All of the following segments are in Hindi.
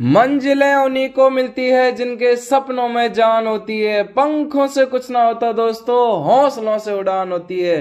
मंजिलें उन्हीं को मिलती है जिनके सपनों में जान होती है पंखों से कुछ ना होता दोस्तों हौसलों से उड़ान होती है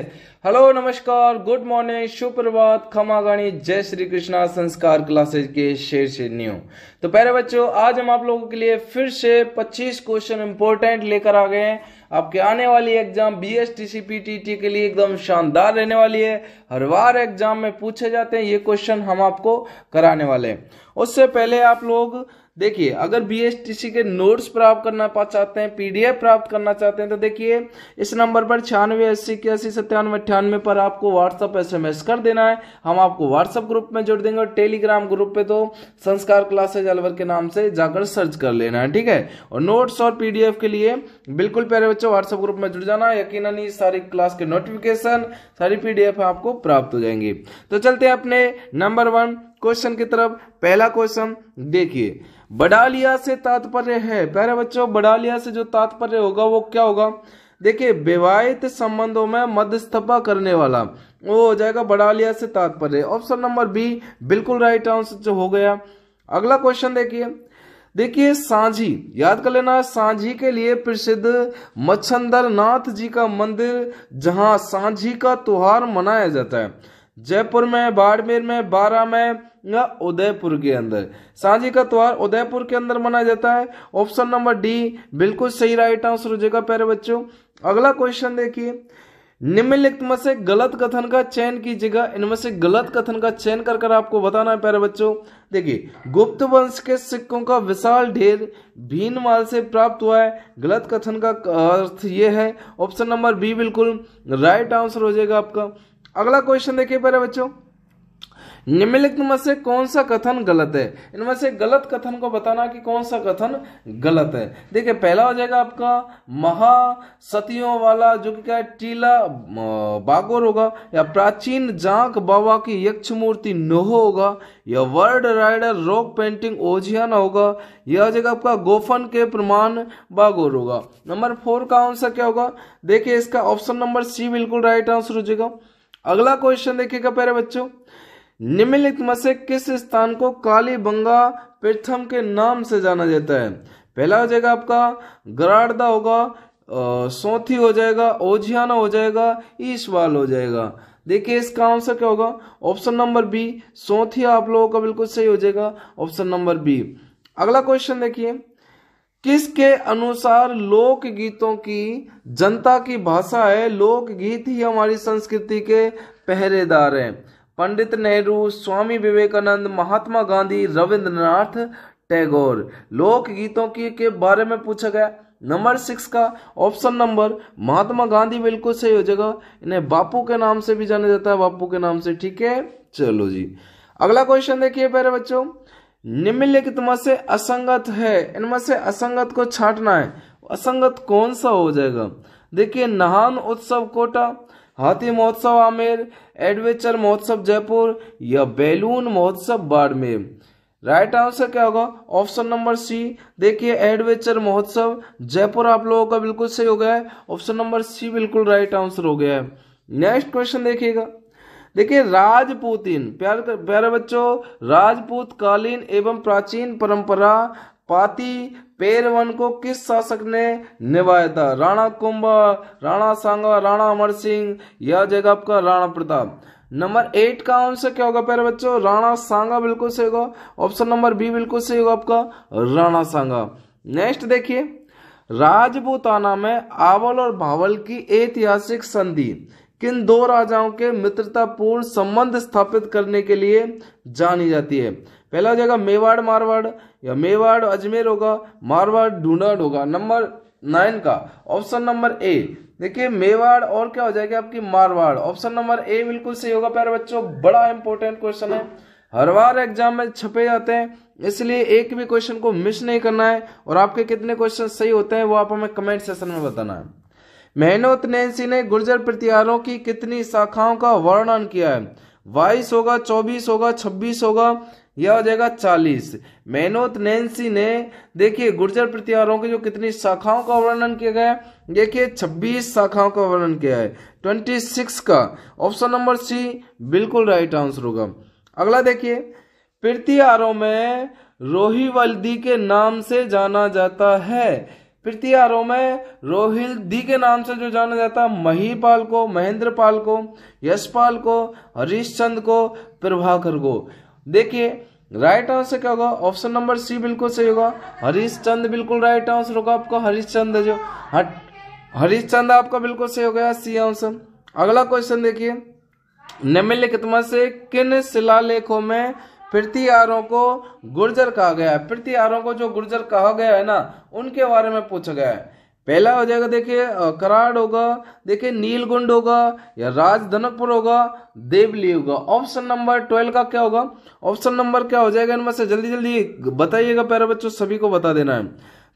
हेलो नमस्कार गुड मॉर्निंग सुप्रभात खमा जय श्री कृष्णा संस्कार क्लासेज के शेर से न्यू तो पहले बच्चों आज हम आप लोगों के लिए फिर से 25 क्वेश्चन इंपॉर्टेंट लेकर आ गए हैं आपके आने वाली exam B S T C P T T के लिए एकदम शानदार रहने वाली है हर बार एग्जाम में पूछे जाते हैं ये क्वेश्चन हम आपको कराने वाले हैं उससे पहले आप लोग देखिए अगर बी के नोट्स प्राप्त करना चाहते हैं पीडीएफ प्राप्त करना चाहते हैं तो देखिए इस नंबर पर छियानवे अस्सी इक्यासी सत्तानवे अट्ठानवे पर आपको व्हाट्सअप एसएमएस कर देना है हम आपको व्हाट्सअप ग्रुप में जोड़ देंगे और टेलीग्राम ग्रुप पे तो संस्कार क्लासेज अलवर के नाम से जाकर सर्च कर लेना है ठीक है और नोट्स और पीडीएफ के लिए बिल्कुल प्यारे बच्चों व्हाट्सअप ग्रुप में जुड़ जाना यकीन ही सारी क्लास के नोटिफिकेशन सारी पीडीएफ आपको प्राप्त हो जाएंगी तो चलते हैं अपने नंबर वन क्वेश्चन की तरफ पहला क्वेश्चन देखिए बडालिया से तात्पर्य है प्यारे बच्चों बडालिया से जो तात्पर्य होगा वो क्या होगा देखिए विवाहित संबंधों में मध्यस्थता करने वाला वो हो जाएगा बडालिया से तात्पर्य ऑप्शन नंबर बी बिल्कुल राइट आंसर जो हो गया अगला क्वेश्चन देखिए देखिए सांझी याद कर लेना सांझी के लिए प्रसिद्ध मच्छंदर नाथ जी का मंदिर जहां सांझी का त्योहार मनाया जाता है जयपुर में बाड़मेर में बारा में उदयपुर के अंदर सांझी का त्योहार उदयपुर के अंदर मनाया जाता है ऑप्शन नंबर डी बिल्कुल सही राइट आंसर हो जाएगा प्यारे बच्चों अगला क्वेश्चन देखिए निम्नलिखित में से गलत कथन का चयन कीजिएगा इनमें से गलत कथन का चयन कर कर आपको बताना है प्यारे बच्चों देखिए गुप्त वंश के सिक्कों का विशाल ढेर भीनमाल से प्राप्त हुआ है गलत कथन का अर्थ ये है ऑप्शन नंबर बी बिल्कुल राइट आंसर हो जाएगा आपका अगला क्वेश्चन देखिए प्यारे बच्चों निम्नलिखित में से कौन सा कथन गलत है इनमें से गलत कथन को बताना कि कौन सा कथन गलत है देखिए पहला हो जाएगा आपका महासतियों वाला जो कि क्या है टीला बागोर होगा या प्राचीन जांक बाबा की यक्ष मूर्ति नोह होगा या वर्ल्ड राइडर रॉक पेंटिंग ओझियाना होगा यह हो जाएगा आपका गोफन के प्रमाण बागोर होगा नंबर फोर का आंसर क्या होगा देखिए इसका ऑप्शन नंबर सी बिल्कुल राइट आंसर हो जाएगा अगला क्वेश्चन देखिएगा पहले बच्चों निम्नलिखित में से किस स्थान को काली बंगा प्रथम के नाम से जाना जाता है पहला हो जाएगा आपका गराड़दा होगा सोथी हो जाएगा ओझियाना हो जाएगा ईशवाल हो जाएगा देखिए इसका आंसर क्या होगा ऑप्शन नंबर बी सोथी आप लोगों का बिल्कुल सही हो जाएगा ऑप्शन नंबर बी अगला क्वेश्चन देखिए किसके अनुसार लोक गीतों की जनता की भाषा है लोक गीत ही हमारी संस्कृति के पहरेदार हैं पंडित नेहरू स्वामी विवेकानंद महात्मा गांधी रविंद्रनाथ टैगोर लोक गीतों की के बारे में पूछा गया नंबर सिक्स का ऑप्शन नंबर महात्मा गांधी बिल्कुल सही हो जाएगा इन्हें बापू के नाम से भी जाना जाता है बापू के नाम से ठीक है चलो जी अगला क्वेश्चन देखिए प्यारे बच्चों निम्नलिखित में से असंगत है इनमें से असंगत को छाटना है असंगत कौन सा हो जाएगा देखिए नहान उत्सव कोटा हाथी महोत्सव आमेर एडवेंचर महोत्सव जयपुर या बैलून महोत्सव बाड़मेर राइट आंसर क्या होगा ऑप्शन नंबर सी देखिए एडवेंचर महोत्सव जयपुर आप लोगों का बिल्कुल सही हो गया है ऑप्शन नंबर सी बिल्कुल राइट आंसर हो गया है नेक्स्ट क्वेश्चन देखिएगा देखिए राजपूतिन प्यार प्यारे बच्चों राजपूत कालीन एवं प्राचीन परंपरा पाती पेरवन को किस शासक ने निभाया था राणा कुंभ राणा सांगा राणा अमर सिंह यह जगह आपका राणा प्रताप नंबर एट का आंसर क्या होगा प्यारे बच्चों राणा सांगा बिल्कुल सही होगा ऑप्शन नंबर बी बिल्कुल सही होगा आपका राणा सांगा नेक्स्ट देखिए राजपूताना में आवल और भावल की ऐतिहासिक संधि किन दो राजाओं के मित्रतापूर्ण संबंध स्थापित करने के लिए जानी जाती है पहला हो जाएगा मेवाड़ मारवाड़ या मेवाड़ अजमेर होगा मारवाड़ ढूंढाड़ होगा नंबर नाइन का ऑप्शन नंबर ए देखिए मेवाड़ और क्या हो जाएगा आपकी मारवाड़ ऑप्शन नंबर ए बिल्कुल सही होगा प्यारे बच्चों बड़ा इंपॉर्टेंट क्वेश्चन है हर बार एग्जाम में छपे जाते हैं इसलिए एक भी क्वेश्चन को मिस नहीं करना है और आपके कितने क्वेश्चन सही होते हैं वो आप हमें कमेंट सेशन में बताना है मेहनोत नैन्सी ने गुर्जर प्रतिहारों की कितनी शाखाओं का वर्णन किया है बाईस होगा चौबीस होगा छब्बीस होगा यह हो जाएगा चालीस मेनोत नैन्सी ने देखिए गुर्जर प्रत्यारों के जो कितनी शाखाओं का वर्णन किया गया है देखिए छब्बीस शाखाओं का वर्णन किया है ट्वेंटी सिक्स का ऑप्शन नंबर सी बिल्कुल राइट आंसर होगा अगला देखिए प्रत्यारों में रोहिवल्दी के नाम से जाना जाता है प्रत्यारों में रोहिल दी के नाम से जो जाना जाता है महीपाल को महेंद्रपाल को यशपाल को हरीशचंद को प्रभाकर को देखिए राइट आंसर क्या होगा ऑप्शन नंबर सी बिल्कुल सही होगा हरीशचंद बिल्कुल राइट आंसर होगा आपका हरीशचंद जो हाँ, हरीशचंद आपका बिल्कुल सही हो गया सी आंसर अगला क्वेश्चन देखिए निम्नलिखित में से किन शिलालेखों में आरों को गुर्जर कहा गया है आरों को जो गुर्जर कहा गया है ना उनके बारे में पूछा गया है पहला हो जाएगा देखिए कराड होगा देखिए नीलगुंड होगा या राजधनकपुर होगा देवली होगा ऑप्शन नंबर ट्वेल्व का क्या होगा ऑप्शन नंबर क्या हो जाएगा इनमें से जल्दी जल्दी बताइएगा प्यारे बच्चों सभी को बता देना है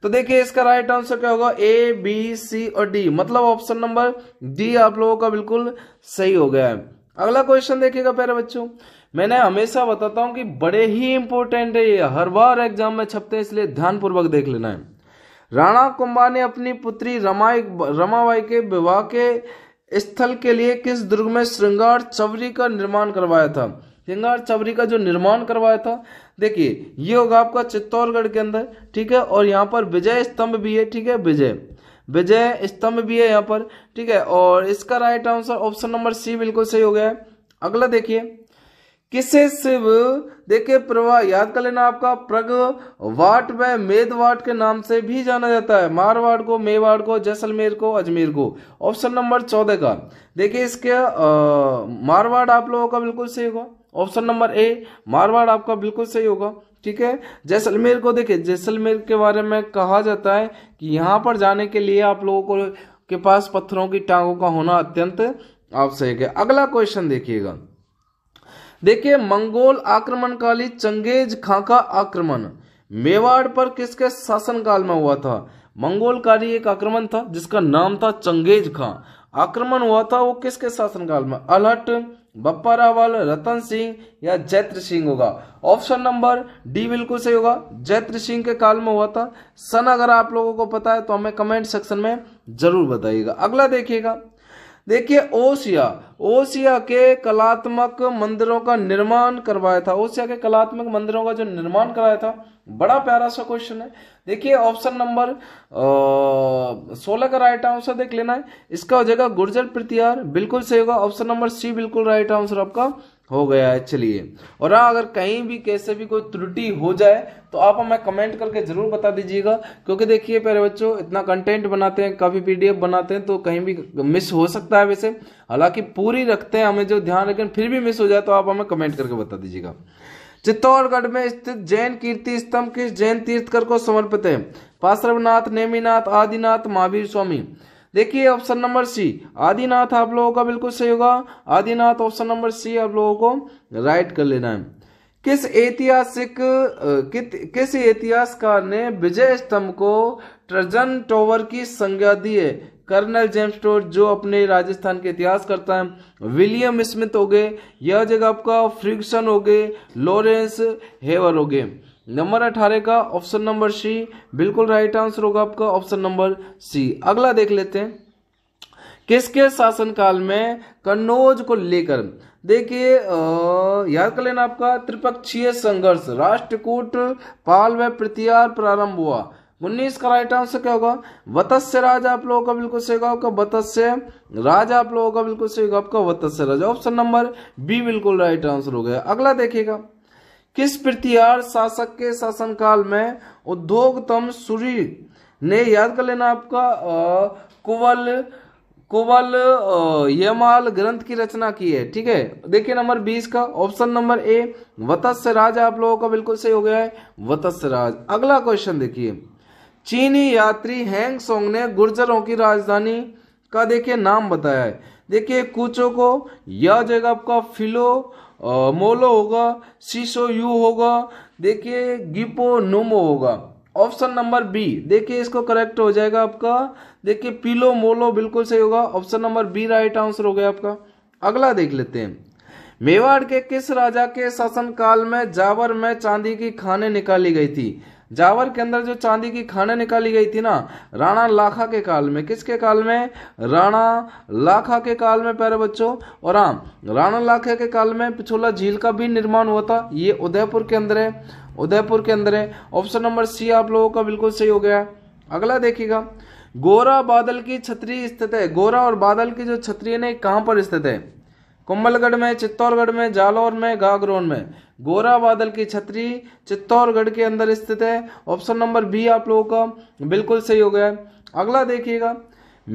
तो देखिए इसका राइट आंसर क्या होगा ए बी सी और डी मतलब ऑप्शन नंबर डी आप लोगों का बिल्कुल सही हो गया है अगला क्वेश्चन देखिएगा प्यारे बच्चों मैंने हमेशा बताता हूं कि बड़े ही इंपॉर्टेंट है ये हर बार एग्जाम में छपते हैं इसलिए ध्यानपूर्वक देख लेना है राणा कुंभा ने अपनी पुत्री रमा रमाबाई के विवाह के स्थल के लिए किस दुर्ग में श्रृंगार चवरी का निर्माण करवाया था श्रृंगार चवरी का जो निर्माण करवाया था देखिए ये होगा आपका चित्तौड़गढ़ के अंदर ठीक है और यहाँ पर विजय स्तंभ भी है ठीक है विजय विजय स्तंभ भी है यहाँ पर ठीक है और इसका right answer option number C बिल्कुल सही हो गया है अगला देखिए किसे शिव देखे प्रवाह याद कर लेना आपका वाट व मेदवाट के नाम से भी जाना जाता है मारवाड़ को मेवाड़ को जैसलमेर को अजमेर को ऑप्शन नंबर चौदह का देखिए इसके मारवाड़ आप लोगों का बिल्कुल सही होगा ऑप्शन नंबर ए मारवाड़ आपका बिल्कुल सही होगा ठीक है जैसलमेर को देखिए जैसलमेर के बारे में कहा जाता है कि यहाँ पर जाने के लिए आप लोगों को के पास पत्थरों की टांगों का होना अत्यंत आवश्यक है अगला क्वेश्चन देखिएगा देखिए मंगोल आक्रमणकाली चंगेज खां का आक्रमण मेवाड़ पर किसके शासनकाल में हुआ था मंगोलकारी एक आक्रमण था जिसका नाम था चंगेज खां आक्रमण हुआ था वो किसके शासनकाल में अलहट बप्पा रावल रतन सिंह या जैत्र सिंह होगा ऑप्शन नंबर डी बिल्कुल सही होगा जैत्र सिंह के काल में हुआ था सन अगर आप लोगों को पता है तो हमें कमेंट सेक्शन में जरूर बताइएगा अगला देखिएगा देखिए ओसिया ओसिया के कलात्मक मंदिरों का निर्माण करवाया था ओसिया के कलात्मक मंदिरों का जो निर्माण कराया था बड़ा प्यारा सा क्वेश्चन है देखिए ऑप्शन नंबर सोलह का राइट आंसर देख लेना है इसका हो जाएगा गुर्जर प्रतिहार बिल्कुल सही होगा ऑप्शन नंबर सी बिल्कुल राइट आंसर आपका हो गया है चलिए और हाँ अगर कहीं भी कैसे भी कोई त्रुटि हो जाए तो आप हमें कमेंट करके जरूर बता दीजिएगा क्योंकि देखिए प्यारे बच्चों इतना कंटेंट बनाते हैं कभी पीडीएफ बनाते हैं तो कहीं भी मिस हो सकता है वैसे हालांकि पूरी रखते हैं हमें जो ध्यान रखें फिर भी मिस हो जाए तो आप हमें कमेंट करके बता दीजिएगा चित्तौड़गढ़ में स्थित जैन कीर्ति स्तंभ किस जैन तीर्थकर को समर्पित है पार्श्वनाथ नेमीनाथ आदिनाथ महावीर स्वामी देखिए ऑप्शन नंबर सी आदिनाथ आप लोगों का बिल्कुल सही होगा आदिनाथ ऑप्शन नंबर सी आप लोगों को राइट कर लेना है किस ऐतिहासिक किस इतिहासकार ने विजय स्तंभ को ट्रजन टॉवर की संज्ञा दी है कर्नल जेम्स टोर जो अपने राजस्थान के इतिहास करता है विलियम स्मिथ हो गए यह जगह आपका फ्रिक्शन हो गए लॉरेंस हेवर हो गए नंबर अठारह का ऑप्शन नंबर सी बिल्कुल राइट आंसर होगा आपका ऑप्शन नंबर सी अगला देख लेते हैं किसके शासनकाल में कन्नौज को लेकर देखिए याद कर लेना आपका त्रिपक्षीय संघर्ष राष्ट्रकूट पाल व प्रतिहार प्रारंभ हुआ उन्नीस का राइट आंसर क्या होगा बतस्य राजा आप लोगों का बिल्कुल सही होगा आपका बतस्य राज आप लोगों का बिल्कुल सही होगा आपका बतस्य राजा ऑप्शन नंबर बी बिल्कुल राइट आंसर हो गया अगला देखिएगा किस प्रतिहार शासक के शासनकाल में उद्योगतम सूरी ने याद कर लेना आपका कुवल कुवल यमाल ग्रंथ की रचना की है ठीक है देखिए नंबर बीस का ऑप्शन नंबर ए वत्स्य राज आप लोगों का बिल्कुल सही हो गया है वत्स्य राज अगला क्वेश्चन देखिए चीनी यात्री हैंग सोंग ने गुर्जरों की राजधानी का देखिए नाम बताया है देखिए कुचो को यह जगह आपका फिलो मोलो होगा सीसो यू होगा देखिए गिपो नोमो होगा ऑप्शन नंबर बी देखिए इसको करेक्ट हो जाएगा आपका देखिए पीलो मोलो बिल्कुल सही होगा option number B right answer हो गया आपका अगला देख लेते हैं मेवाड़ के किस राजा के शासनकाल में जावर में चांदी की खाने निकाली गई थी जावर के अंदर जो चांदी की खाने निकाली गई थी ना राणा लाखा के काल में किसके काल में राणा लाखा के काल में प्यारे बच्चों और हाँ राणा लाखा के काल में पिछोला झील का भी निर्माण हुआ था ये उदयपुर के अंदर है उदयपुर के अंदर है ऑप्शन नंबर सी आप लोगों का बिल्कुल सही हो गया अगला देखिएगा गोरा बादल की छतरी स्थित है गोरा और बादल की जो छतरी है ना कहाँ पर स्थित है कुंभलगढ़ में चित्तौड़गढ़ में जालौर में गागरोन में गोरा बादल की छतरी चित्तौड़गढ़ के अंदर स्थित है ऑप्शन नंबर बी आप लोगों का बिल्कुल सही हो गया अगला देखिएगा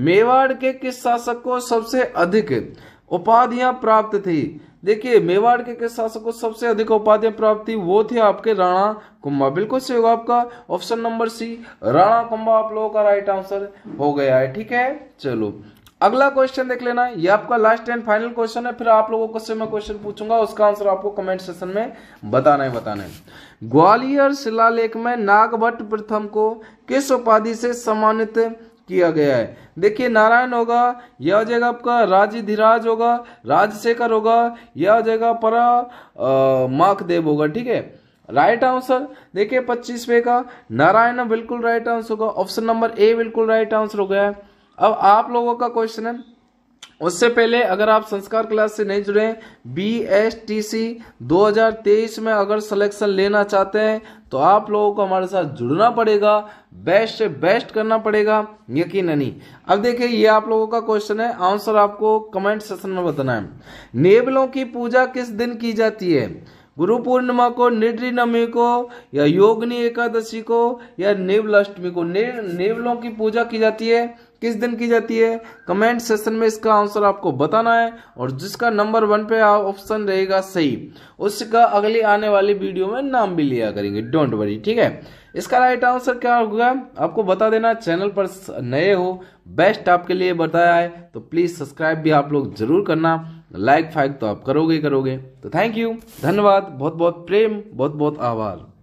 मेवाड़ के किस शासक को सबसे अधिक उपाधियां प्राप्त थी देखिए मेवाड़ के किस शासक को सबसे अधिक उपाधियां प्राप्त थी वो थे आपके राणा कुंभा बिल्कुल सही होगा आपका option number C Rana Kumbha आप लोगों का राइट आंसर हो गया है ठीक है चलो अगला क्वेश्चन देख लेना ये आपका लास्ट एंड फाइनल क्वेश्चन है फिर आप लोगों को से मैं क्वेश्चन पूछूंगा उसका आंसर आपको कमेंट सेशन में बताना है बताना है ग्वालियर शिलालेख में नागभट्ट प्रथम को किस उपाधि से सम्मानित किया गया है देखिए नारायण होगा यह हो जाएगा आपका राजधिराज होगा राजशेखर होगा यह हो जाएगा परा देव होगा ठीक है राइट आंसर देखिए पच्चीसवे का नारायण बिल्कुल राइट आंसर होगा ऑप्शन नंबर ए बिल्कुल राइट आंसर हो गया है अब आप लोगों का क्वेश्चन है उससे पहले अगर आप संस्कार क्लास से नहीं जुड़े बी एस टी सी दो हजार तेईस में अगर सिलेक्शन लेना चाहते हैं तो आप लोगों को हमारे साथ जुड़ना पड़ेगा बेस्ट से बेस्ट करना पड़ेगा यकीन नहीं अब देखिए ये आप लोगों का क्वेश्चन है आंसर आपको कमेंट सेशन में बताना है नेबलों की पूजा किस दिन की जाती है गुरु पूर्णिमा को निड्री नवमी को या योगनी एकादशी को या नेवल अष्टमी को ने, नेवलों की पूजा की जाती है किस दिन की जाती है कमेंट सेशन में इसका आंसर आपको बताना है और जिसका नंबर वन पे ऑप्शन रहेगा सही उसका अगली आने वाली वीडियो में नाम भी लिया करेंगे डोंट वरी ठीक है इसका राइट आंसर क्या होगा आपको बता देना चैनल पर नए हो बेस्ट आपके लिए बताया है तो प्लीज सब्सक्राइब भी आप लोग जरूर करना लाइक फाइक तो आप करोगे करोगे तो थैंक यू धन्यवाद बहुत बहुत प्रेम बहुत बहुत आभार